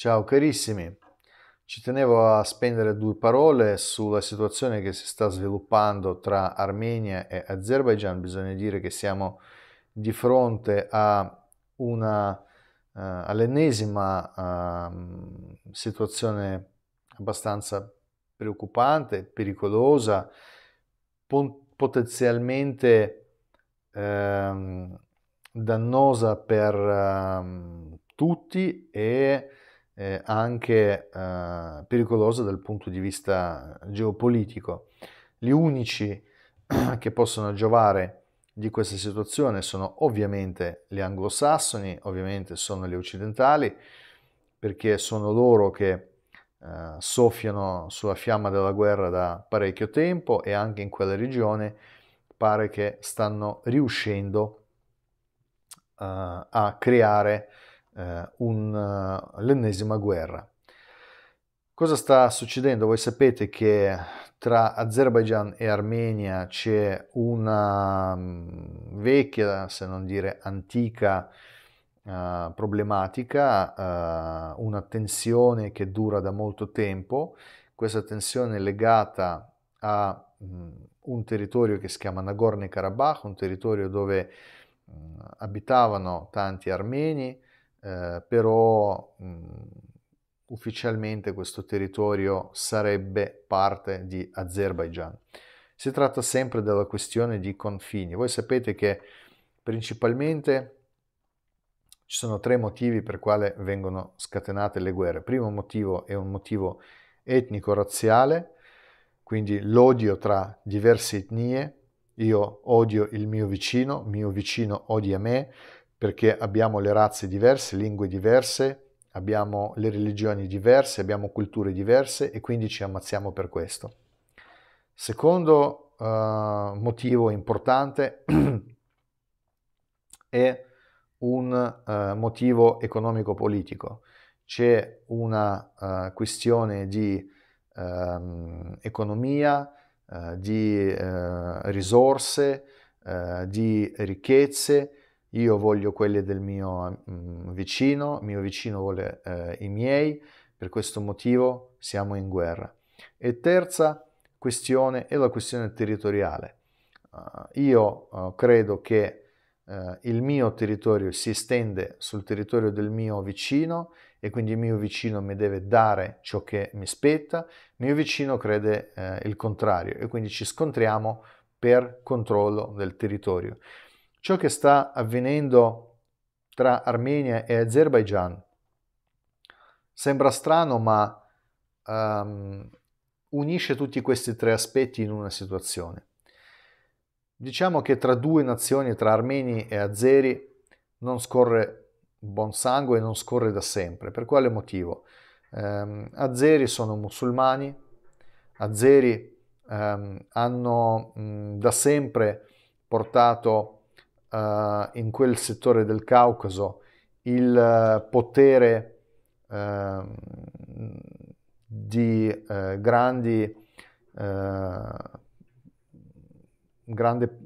Ciao carissimi, ci tenevo a spendere due parole sulla situazione che si sta sviluppando tra Armenia e Azerbaijan. Bisogna dire che siamo di fronte una, uh, all'ennesima uh, situazione abbastanza preoccupante, pericolosa, pon- potenzialmente uh, dannosa per ehm, tutti e eh, anche eh, pericolosa dal punto di vista geopolitico. Gli unici che possono giovare di questa situazione sono ovviamente gli anglosassoni, ovviamente sono gli occidentali, perché sono loro che eh, soffiano sulla fiamma della guerra da parecchio tempo e anche in quella regione pare che stanno riuscendo eh, a creare eh, un, eh, l'ennesima guerra. Cosa sta succedendo? Voi sapete che tra Azerbaijan e Armenia c'è una mm, vecchia, se non dire antica, eh, problematica, eh, una tensione che dura da molto tempo. Questa tensione è legata a mh, mm, un territorio che si chiama Nagorno-Karabakh, un territorio dove mh, mm, abitavano tanti armeni, eh, però mh, ufficialmente questo territorio sarebbe parte di Azerbaijan. Si tratta sempre della questione di confini. Voi sapete che principalmente ci sono tre motivi per quale vengono scatenate le guerre. Il primo motivo è un motivo etnico-razziale, quindi l'odio tra diverse etnie, io odio il mio vicino, mio vicino odia me, perché abbiamo le razze diverse, lingue diverse, abbiamo le religioni diverse, abbiamo culture diverse e quindi ci ammazziamo per questo. Secondo uh, motivo importante è un uh, motivo economico-politico. C'è una uh, questione di ehm, economia, di risorse, di ricchezze, io voglio quelle del mio mm, vicino, il mio vicino vuole eh, i miei, per questo motivo siamo in guerra. E terza questione è la questione territoriale. Uh, io uh, credo che uh, il mio territorio si estende sul territorio del mio vicino e quindi il mio vicino mi deve dare ciò che mi spetta, il mio vicino crede il contrario e quindi ci scontriamo per controllo del territorio ciò che sta avvenendo tra Armenia e Azerbaijan sembra strano, ma um, unisce tutti questi tre aspetti in una situazione. Diciamo che tra due nazioni, tra armeni e azeri, non scorre buon sangue e non scorre da sempre. Per quale motivo? Um, ehm, azeri sono musulmani, azeri um, ehm, hanno mh, da sempre portato eh, in quel settore del Caucaso il eh, potere ehm, eh, di grandi, eh, grande,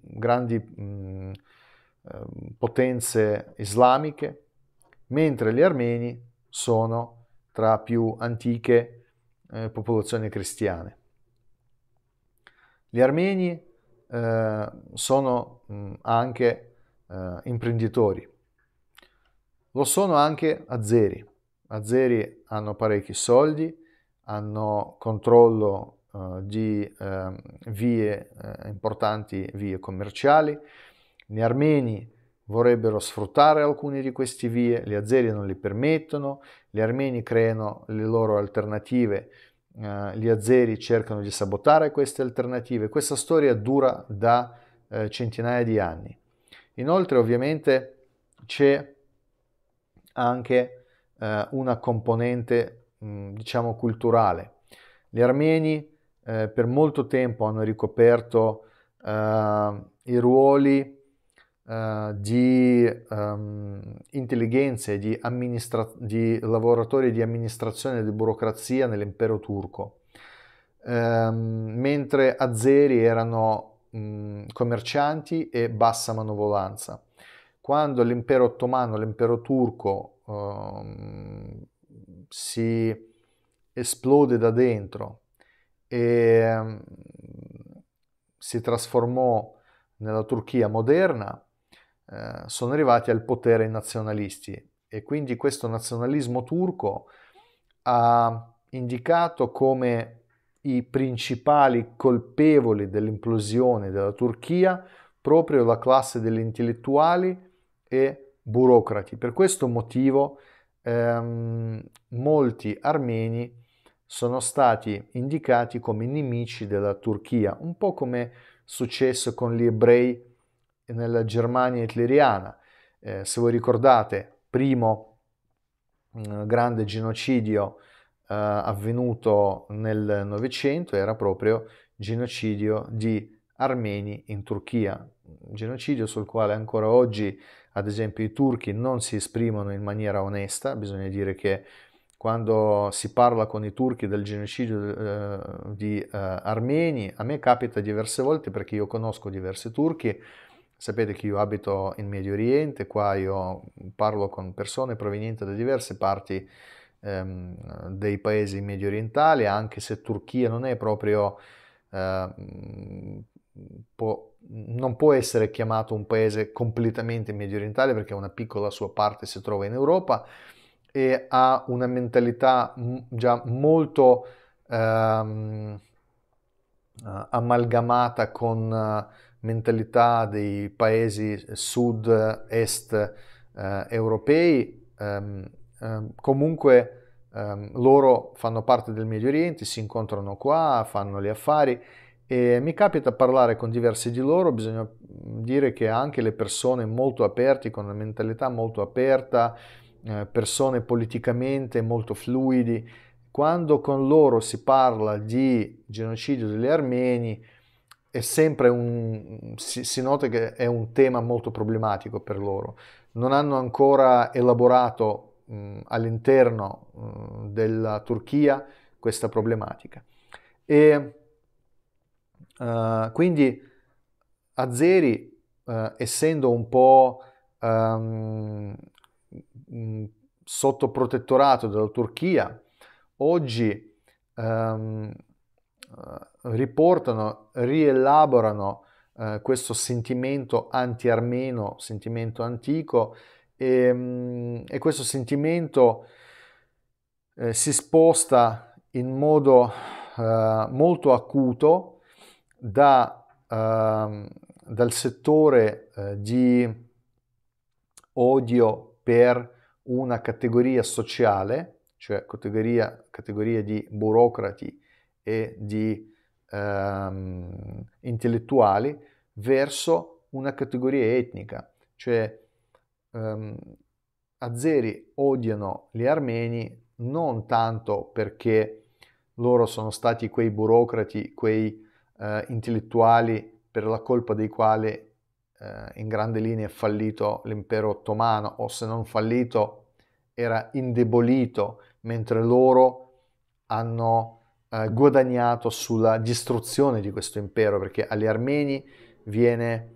grandi mh, mm, ehm, potenze islamiche, mentre gli armeni sono tra più antiche eh, popolazioni cristiane. Gli armeni eh, sono mm, anche eh, imprenditori, lo sono anche azzeri. Azzeri hanno parecchi soldi, hanno controllo eh, di ehm, vie eh, importanti, vie commerciali. Gli armeni vorrebbero sfruttare alcune di queste vie, gli azzeri non li permettono, gli armeni creano le loro alternative eh, gli azeri cercano di sabotare queste alternative. Questa storia dura da eh, centinaia di anni. Inoltre ovviamente c'è anche eh, una componente mh, diciamo culturale. Gli armeni eh, per molto tempo hanno ricoperto eh, i ruoli eh, di um, intelligenze, di, amministra- di, lavoratori di amministrazione e di burocrazia nell'impero turco, um, mentre azeri erano um, commercianti e bassa manovolanza. Quando l'impero ottomano, l'impero turco ehm, si esplode da dentro e si trasformò nella Turchia moderna, eh, sono arrivati al potere i nazionalisti e quindi questo nazionalismo turco ha indicato come i principali colpevoli dell'implosione della Turchia proprio la classe degli intellettuali e burocrati. Per questo motivo ehm, molti armeni sono stati indicati come nemici della Turchia, un po' come successo con gli ebrei nella Germania hitleriana. Eh, se voi ricordate, primo mm, grande genocidio eh, avvenuto nel Novecento era proprio genocidio di armeni in Turchia, genocidio sul quale ancora oggi, ad esempio, i turchi non si esprimono in maniera onesta, bisogna dire che quando si parla con i turchi del genocidio eh, di eh, armeni, a me capita diverse volte perché io conosco diversi turchi Sapete che io abito in Medio Oriente, qua io parlo con persone provenienti da diverse parti ehm, dei paesi medio orientali, anche se Turchia non è proprio, ehm, può, non può essere chiamato un paese completamente medio orientale perché una piccola sua parte si trova in Europa e ha una mentalità già molto ehm, eh, amalgamata con mentalità dei paesi sud-est eh, europei, ehm, ehm, comunque ehm, loro fanno parte del Medio Oriente, si incontrano qua, fanno gli affari e mi capita parlare con diversi di loro, bisogna dire che anche le persone molto aperte, con una mentalità molto aperta, eh, persone politicamente molto fluidi, quando con loro si parla di genocidio degli armeni, è sempre un, si, si nota che è un tema molto problematico per loro. Non hanno ancora elaborato mh, all'interno mh, della Turchia questa problematica. E uh, quindi Azeri uh, eh, essendo un po' um, ehm, sotto protettorato della Turchia, oggi um, uh, riportano, rielaborano eh, questo sentimento anti-armeno, sentimento antico, e, ehm, e questo sentimento eh, si sposta in modo eh, molto acuto da, ehm, dal settore eh, di odio per una categoria sociale, cioè categoria, categoria di burocrati e di ehm, intellettuali verso una categoria etnica, cioè ehm, azeri odiano gli armeni non tanto perché loro sono stati quei burocrati, quei eh, intellettuali per la colpa dei quali eh, in grande linea è fallito l'impero ottomano o se non fallito era indebolito mentre loro hanno eh, guadagnato sulla distruzione di questo impero, perché agli armeni viene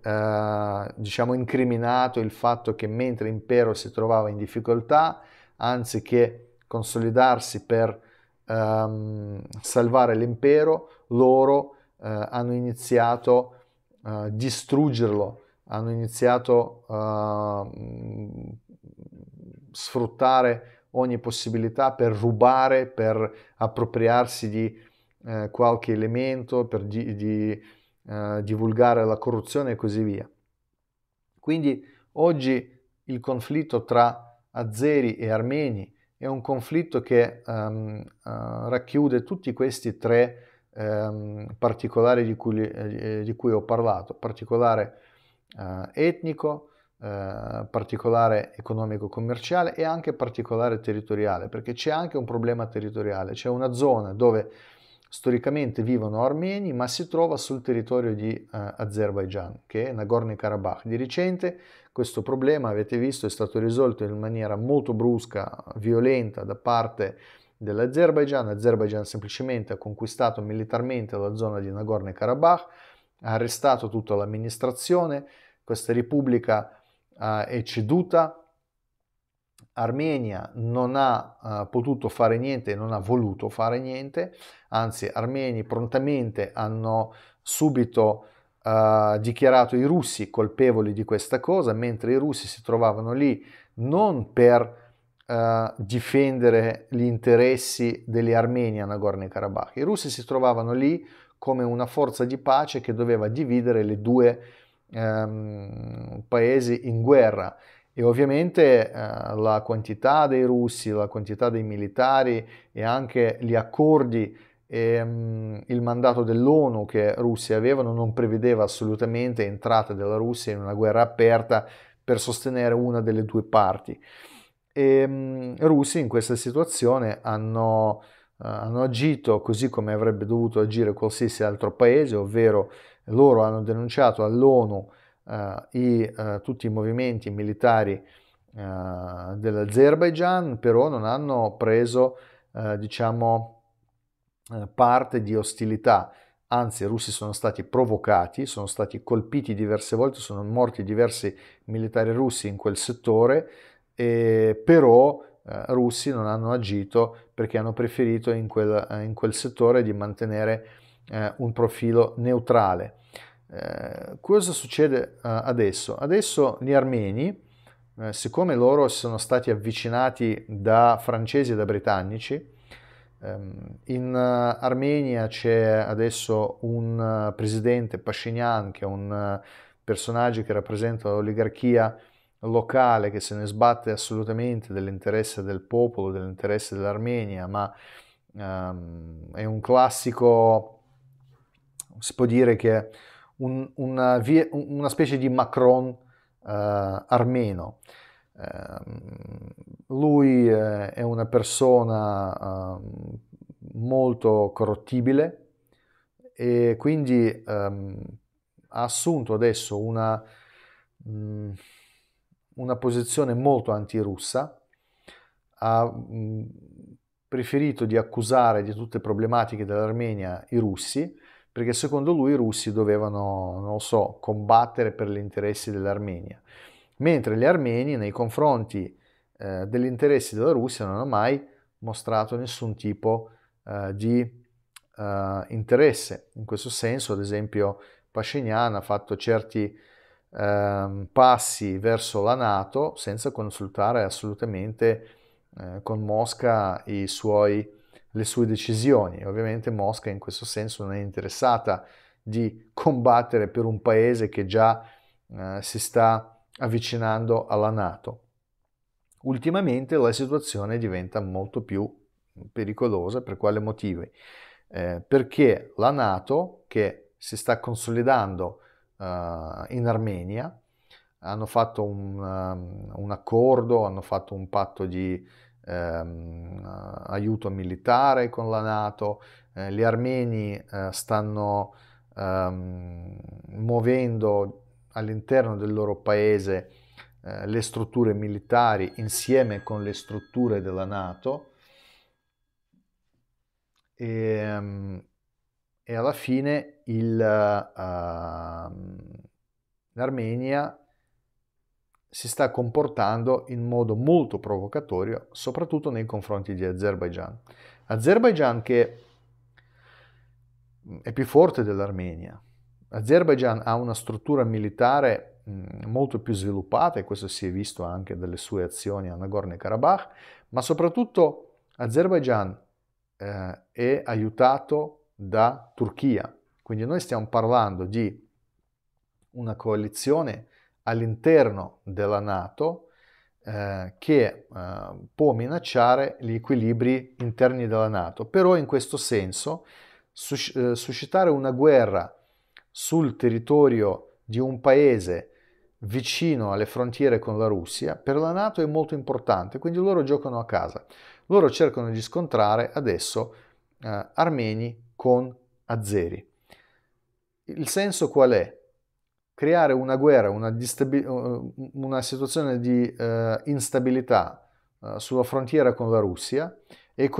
eh, diciamo incriminato il fatto che mentre l'impero si trovava in difficoltà, anziché consolidarsi per ehm, salvare l'impero, loro eh, hanno iniziato a eh, distruggerlo, hanno iniziato a eh, sfruttare ogni possibilità per rubare, per appropriarsi di eh, qualche elemento, per di, di, eh, divulgare la corruzione e così via. Quindi oggi il conflitto tra azeri e armeni è un conflitto che ehm, eh, racchiude tutti questi tre ehm, particolari di cui, eh, di cui, ho parlato, particolare eh, etnico, eh, particolare economico-commerciale e anche particolare territoriale, perché c'è anche un problema territoriale, c'è una zona dove storicamente vivono armeni, ma si trova sul territorio di eh, Azerbaijan, che è Nagorno-Karabakh. Di recente questo problema, avete visto, è stato risolto in maniera molto brusca, violenta da parte dell'Azerbaijan. L'Azerbaijan semplicemente ha conquistato militarmente la zona di Nagorno-Karabakh, ha arrestato tutta l'amministrazione, questa repubblica eh, è ceduta, Armenia non ha eh, potuto fare niente, non ha voluto fare niente, anzi armeni prontamente hanno subito eh, dichiarato i russi colpevoli di questa cosa, mentre i russi si trovavano lì non per Uh, difendere gli interessi degli armeni a Nagorno-Karabakh. I russi si trovavano lì come una forza di pace che doveva dividere le due ehm, paesi in guerra e ovviamente eh, la quantità dei russi, la quantità dei militari e anche gli accordi e um, il mandato dell'ONU che russi avevano non prevedeva assolutamente entrate della Russia in una guerra aperta per sostenere una delle due parti. E um, i russi in questa situazione hanno, eh, hanno agito così come avrebbe dovuto agire qualsiasi altro paese, ovvero loro hanno denunciato all'ONU eh, i, eh, tutti i movimenti militari eh, dell'Azerbaigian, però non hanno preso eh, diciamo, eh, parte di ostilità, anzi i russi sono stati provocati, sono stati colpiti diverse volte, sono morti diversi militari russi in quel settore, e, però eh, russi non hanno agito perché hanno preferito in quel, in quel settore di mantenere eh, un profilo neutrale. Eh, cosa succede eh, adesso? Adesso gli armeni, eh, siccome loro sono stati avvicinati da francesi e da britannici, ehm, in eh, Armenia c'è adesso un presidente Pashinyan, che è un personaggio che rappresenta l'oligarchia locale che se ne sbatte assolutamente dell'interesse del popolo, dell'interesse dell'Armenia, ma um, è un classico si può dire che un, una, una, specie di Macron eh, armeno. Ehm, eh, lui è una persona ehm, molto corrottibile e quindi ehm, ha assunto adesso una, mm, una posizione molto antirussa, ha mm, preferito di accusare di tutte le problematiche dell'Armenia i russi perché secondo lui i russi dovevano, non so, combattere per gli interessi dell'Armenia, mentre gli armeni nei confronti eh, degli interessi della Russia non hanno mai mostrato nessun tipo eh, di eh, interesse. In questo senso, ad esempio, Pashinyan ha fatto certi eh, passi verso la Nato senza consultare assolutamente eh, con Mosca i suoi le sue decisioni. Ovviamente Mosca in questo senso non è interessata di combattere per un paese che già eh, si sta avvicinando alla Nato. Ultimamente la situazione diventa molto più pericolosa per quale motivo? Eh, perché la Nato che si sta consolidando eh, in Armenia hanno fatto un, um, un accordo, hanno fatto un patto di ehm, aiuto militare con la Nato, eh, gli armeni eh, stanno ehm, muovendo all'interno del loro paese eh, le strutture militari insieme con le strutture della Nato e, ehm, e alla fine il, uh, l'Armenia si sta comportando in modo molto provocatorio, soprattutto nei confronti di Azerbaijan. Azerbaijan che è più forte dell'Armenia. Azerbaijan ha una struttura militare molto più sviluppata e questo si è visto anche dalle sue azioni a Nagorno-Karabakh, ma soprattutto Azerbaijan eh, è aiutato da Turchia. Quindi noi stiamo parlando di una coalizione all'interno della Nato eh, che eh, può minacciare gli equilibri interni della Nato. Però in questo senso sus- eh, suscitare una guerra sul territorio di un paese vicino alle frontiere con la Russia per la Nato è molto importante, quindi loro giocano a casa. Loro cercano di scontrare adesso eh, armeni con azeri. Il senso qual è? creare una guerra, una, una situazione di eh, instabilità eh, sulla frontiera con la Russia e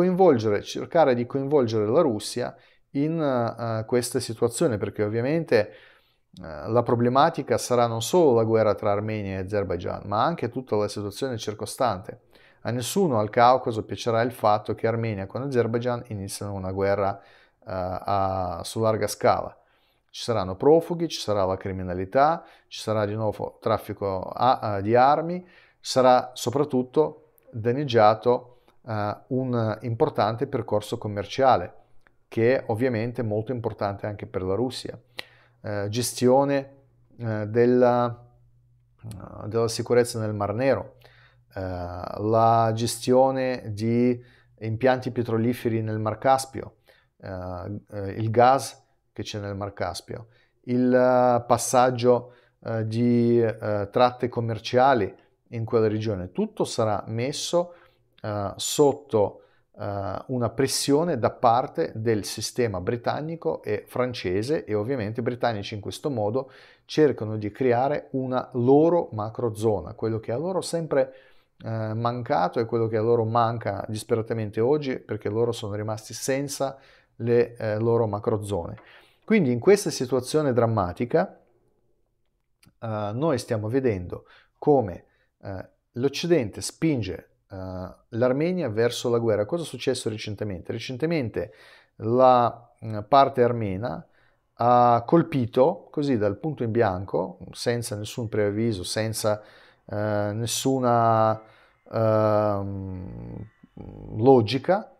cercare di coinvolgere la Russia in eh, questa situazione, perché ovviamente eh, la problematica sarà non solo la guerra tra Armenia e Azerbaijan, ma anche tutta la situazione circostante. A nessuno al Caucaso piacerà il fatto che Armenia con Azerbaijan iniziano una guerra eh, a, su larga scala ci saranno profughi, ci sarà la criminalità, ci sarà di nuovo traffico a, uh, di armi, sarà soprattutto danneggiato uh, un importante percorso commerciale, che è ovviamente molto importante anche per la Russia. Uh, gestione eh, della, della, sicurezza nel Mar Nero, la gestione di impianti petroliferi nel Mar Caspio, il gas che c'è nel Mar Caspio, il eh, passaggio eh, di eh, tratte commerciali in quella regione, tutto sarà messo eh, sotto eh, una pressione da parte del sistema britannico e francese e ovviamente i britannici in questo modo cercano di creare una loro macrozona, quello che a loro sempre eh, mancato è quello che a loro manca disperatamente oggi perché loro sono rimasti senza le loro macrozone. Quindi in questa situazione drammatica eh, noi stiamo vedendo come eh, l'Occidente spinge eh, l'Armenia verso la guerra. Cosa è successo recentemente? Recentemente la mm, parte armena ha colpito così dal punto in bianco, senza nessun preavviso, senza eh, nessuna eh, logica,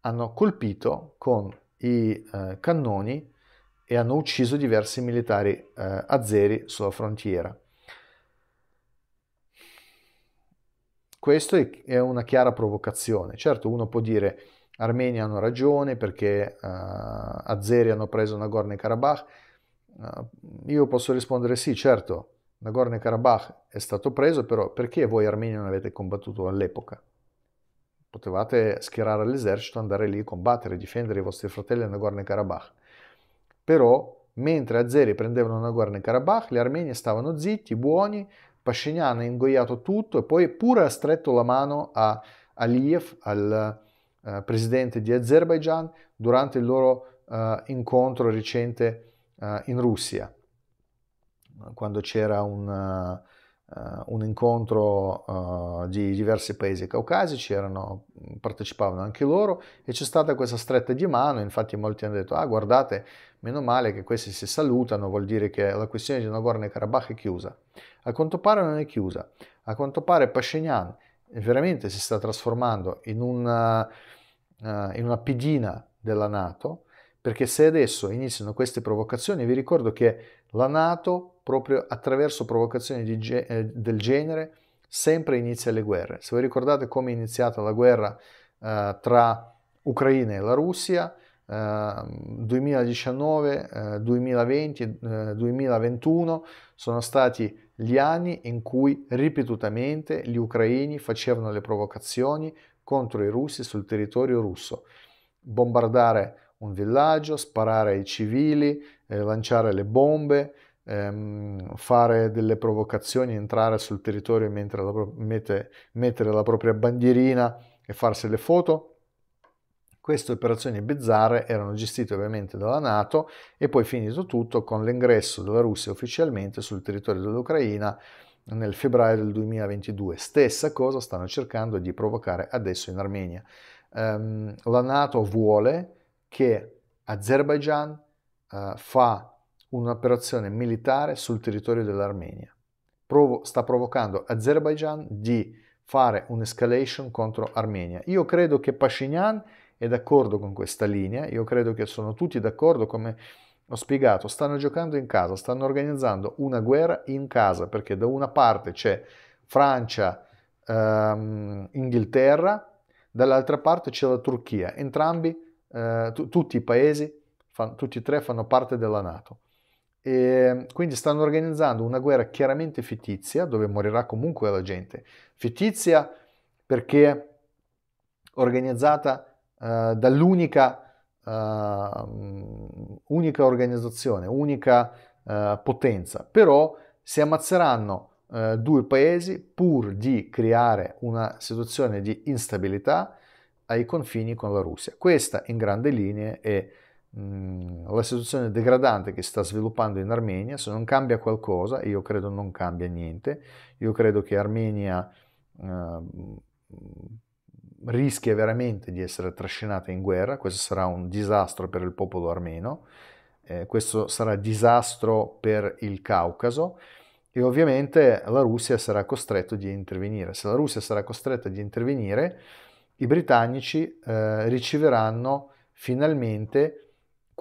hanno colpito con i eh, cannoni e hanno ucciso diversi militari eh, azzeri sulla frontiera. Questo è una chiara provocazione. Certo, uno può dire armeni hanno ragione perché eh, azzeri hanno preso Nagorno-Karabakh. Eh, io posso rispondere sì, certo, Nagorno-Karabakh è stato preso, però perché voi armeni non avete combattuto all'epoca? Potevate schierare l'esercito, andare lì, a combattere, difendere i vostri fratelli a Nagorno-Karabakh. Però, mentre azeri prendevano Nagorno Karabakh, gli armeni stavano zitti, buoni, Pashinyan ha ingoiato tutto e poi pure ha stretto la mano a Aliyev, al eh, presidente di Azerbaijan, durante il loro eh, incontro recente eh, in Russia, quando c'era un, eh, un incontro eh, di diversi paesi caucasici, erano partecipavano anche loro e c'è stata questa stretta di mano, infatti molti hanno detto ah guardate, meno male che questi si salutano, vuol dire che la questione di Nagorno-Karabakh è chiusa. A quanto pare non è chiusa, a quanto pare Pashinyan veramente si sta trasformando in una, uh, eh, in una pedina della Nato, perché se adesso iniziano queste provocazioni, vi ricordo che la Nato proprio attraverso provocazioni ge- eh, del genere sempre inizia le guerre. Se vi ricordate come è iniziata la guerra eh, tra Ucraina e la Russia, ehm, eh, 2019, 2020, 2021 sono stati gli anni in cui ripetutamente gli ucraini facevano le provocazioni contro i russi sul territorio russo. Bombardare un villaggio, sparare ai civili, eh, lanciare le bombe, ehm, fare delle provocazioni, entrare sul territorio mentre mettere la, pro- mette, mettere la propria bandierina e farsi le foto. Queste operazioni bizzarre erano gestite ovviamente dalla Nato e poi finito tutto con l'ingresso della Russia ufficialmente sul territorio dell'Ucraina nel febbraio del 2022. Stessa cosa stanno cercando di provocare adesso in Armenia. Um, la Nato vuole che Azerbaijan uh, fa un'operazione militare sul territorio dell'Armenia. Provo- sta provocando Azerbaijan di fare un'escalation contro Armenia. Io credo che Pashinyan è d'accordo con questa linea, io credo che sono tutti d'accordo come ho spiegato, stanno giocando in casa, stanno organizzando una guerra in casa perché da una parte c'è Francia, ehm, Inghilterra, dall'altra parte c'è la Turchia, entrambi, eh, t- tutti i paesi, fan, tutti e tre fanno parte della Nato. E ehm, quindi stanno organizzando una guerra chiaramente fittizia, dove morirà comunque la gente. Fittizia perché organizzata eh, dall'unica eh, unica organizzazione, unica eh, potenza. Però si ammazzeranno eh, due paesi pur di creare una situazione di instabilità ai confini con la Russia. Questa in grandi linee è Mm, la situazione degradante che si sta sviluppando in Armenia, se non cambia qualcosa, io credo non cambia niente, io credo che Armenia uh, ehm, rischia veramente di essere trascinata in guerra, questo sarà un disastro per il popolo armeno, eh, questo sarà disastro per il Caucaso e ovviamente la Russia sarà costretta di intervenire. Se la Russia sarà costretta di intervenire, i britannici eh, riceveranno finalmente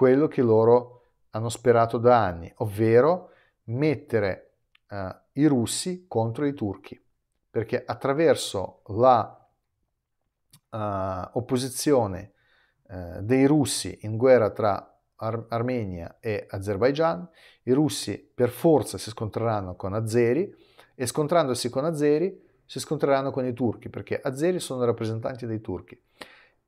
quello che loro hanno sperato da anni, ovvero mettere eh, i russi contro i turchi, perché attraverso la eh, opposizione eh, dei russi in guerra tra Ar- Armenia e Azerbaijan, i russi per forza si scontreranno con azeri e scontrandosi con azeri si scontreranno con i turchi, perché azeri sono rappresentanti dei turchi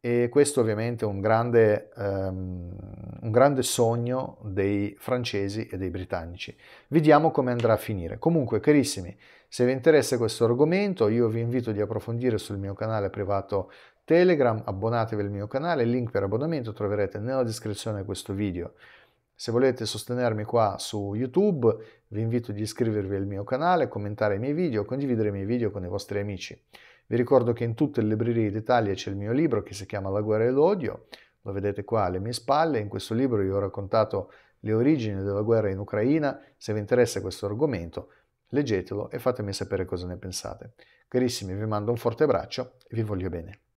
e questo ovviamente è un grande, um, un grande, sogno dei francesi e dei britannici. Vediamo come andrà a finire. Comunque, carissimi, se vi interessa questo argomento, io vi invito di approfondire sul mio canale privato Telegram, abbonatevi al mio canale, il link per abbonamento troverete nella descrizione di questo video. Se volete sostenermi qua su YouTube, vi invito di iscrivervi al mio canale, commentare i miei video, condividere i miei video con i vostri amici. Vi ricordo che in tutte le librerie d'Italia c'è il mio libro che si chiama La guerra e l'odio, lo vedete qua alle mie spalle, in questo libro io ho raccontato le origini della guerra in Ucraina, se vi interessa questo argomento leggetelo e fatemi sapere cosa ne pensate. Carissimi, vi mando un forte abbraccio e vi voglio bene.